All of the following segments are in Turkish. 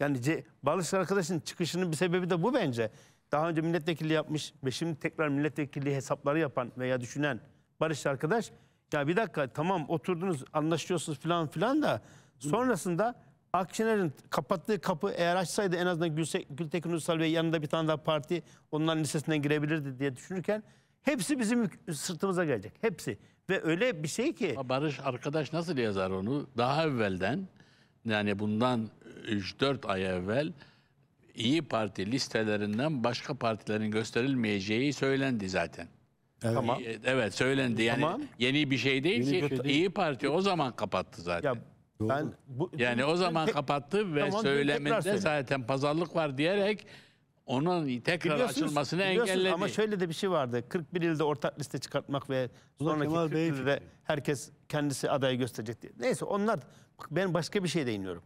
Yani C, arkadaşın çıkışının bir sebebi de bu bence. Daha önce milletvekili yapmış ve şimdi tekrar milletvekili hesapları yapan veya düşünen Barış arkadaş ya bir dakika tamam oturdunuz anlaşıyorsunuz falan filan da sonrasında Akşener'in kapattığı kapı eğer açsaydı en azından Gülse, Gültekin Uysal ve yanında bir tane daha parti onların lisesinden girebilirdi diye düşünürken hepsi bizim sırtımıza gelecek. Hepsi. Ve öyle bir şey ki. Barış arkadaş nasıl yazar onu? Daha evvelden yani bundan 3-4 ay evvel İyi Parti listelerinden başka partilerin gösterilmeyeceği söylendi zaten. Evet. Tamam. Evet söylendi yani tamam. yeni bir şey değil yeni ki. Şey değil. Parti o zaman kapattı zaten. Ya, ben bu, yani o zaman kapattı ve tamam, söyleminde zaten pazarlık var diyerek onun tekrar biliyorsunuz, açılmasını engelledi. Ama şöyle de bir şey vardı. 41 ilde ortak liste çıkartmak ve sonraki Kemal ilde herkes kendisi adayı gösterecek diye. Neyse onlar ben başka bir şey değiniyorum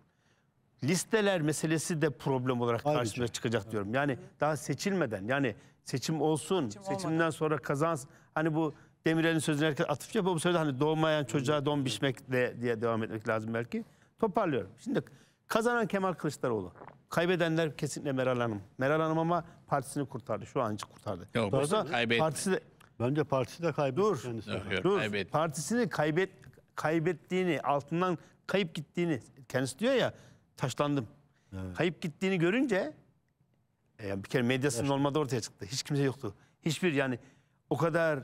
listeler meselesi de problem olarak karşımıza çıkacak diyorum. Yani daha seçilmeden yani seçim olsun, Seçim seçimden olmadan. sonra kazans hani bu Demirel'in sözüne herkes atıf yapıyor. Bu sırada hani doğmayan çocuğa don biçmek de, diye devam etmek lazım belki. Toparlıyorum. Şimdi kazanan Kemal Kılıçdaroğlu. Kaybedenler kesinlikle Meral Hanım. Meral Hanım ama partisini kurtardı. Şu an kurtardı. Yok, Doğrusu kaybetti. partisi de, Bence partisi de kaybetti. Dur. Yok, yok, Dur, partisini kaybet kaybettiğini, altından kayıp gittiğini kendisi diyor ya taşlandım. Evet. Kayıp gittiğini görünce e, bir kere medyasının Gerçekten. olmadığı ortaya çıktı. Hiç kimse yoktu. Hiçbir yani o kadar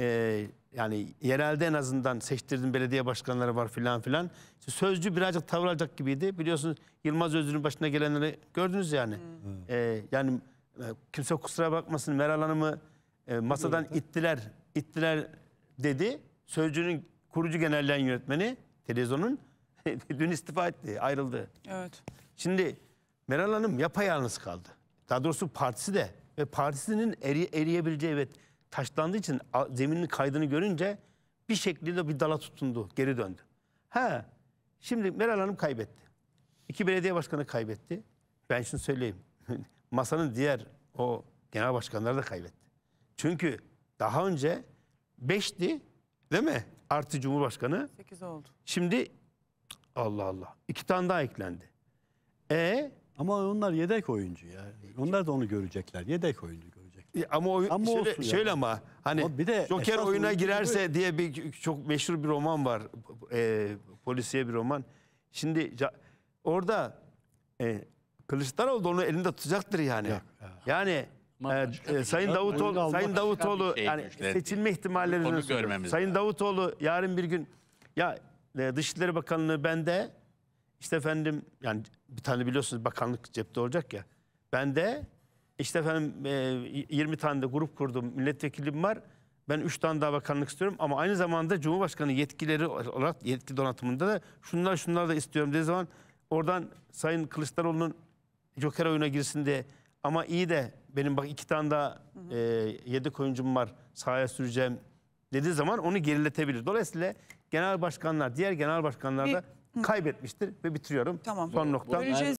e, yani yerelde en azından seçtirdiğim belediye başkanları var filan filan. İşte sözcü birazcık tavır alacak gibiydi. Biliyorsunuz Yılmaz Özgür'ün başına gelenleri gördünüz yani. Hmm. E, yani e, kimse kusura bakmasın Meral Hanım'ı e, masadan Bilmiyorum. ittiler, ittiler dedi. Sözcünün kurucu genel yönetmeni televizyonun Dün istifa etti, ayrıldı. Evet. Şimdi Meral Hanım yapayalnız kaldı. Daha doğrusu partisi de ve partisinin eri, eriyebileceği evet taşlandığı için zeminin kaydını görünce bir şekilde bir dala tutundu, geri döndü. Ha, şimdi Meral Hanım kaybetti. İki belediye başkanı kaybetti. Ben şunu söyleyeyim. Masanın diğer o genel başkanları da kaybetti. Çünkü daha önce beşti değil mi? Artı Cumhurbaşkanı. Sekiz oldu. Şimdi Allah Allah. İki tane daha eklendi. E Ama onlar yedek oyuncu ya. Onlar da onu görecekler. Yedek oyuncu görecekler. E, ama oyun Ama şöyle, yani. şöyle ama hani Ama bir de Joker esas oyuna oyuncu girerse diye bir çok meşhur bir roman var. E, polisiye bir roman. Şimdi orada e, Kılıçdaroğlu onu elinde tutacaktır yani. Yok, evet. Yani e, e, Sayın şey Oyun Davutoğlu Sayın başka bir şey Davutoğlu yani şey seçilme ihtimallerini Sayın Davutoğlu yarın bir gün ya ee, Dışişleri Bakanlığı bende işte efendim yani bir tane biliyorsunuz bakanlık cepte olacak ya. Bende, işte efendim 20 e, tane de grup kurdum. Milletvekilim var. Ben 3 tane daha bakanlık istiyorum ama aynı zamanda Cumhurbaşkanı yetkileri olarak yetki donatımında da şunlar şunlar da istiyorum dediği zaman oradan Sayın Kılıçdaroğlu'nun Joker oyuna girsin diye ama iyi de benim bak iki tane daha hı hı. E, yedek oyuncum var sahaya süreceğim dediği zaman onu geriletebilir. Dolayısıyla genel başkanlar, diğer genel başkanlar da kaybetmiştir ve bitiriyorum. Tamam. Son nokta. Böleceğiz.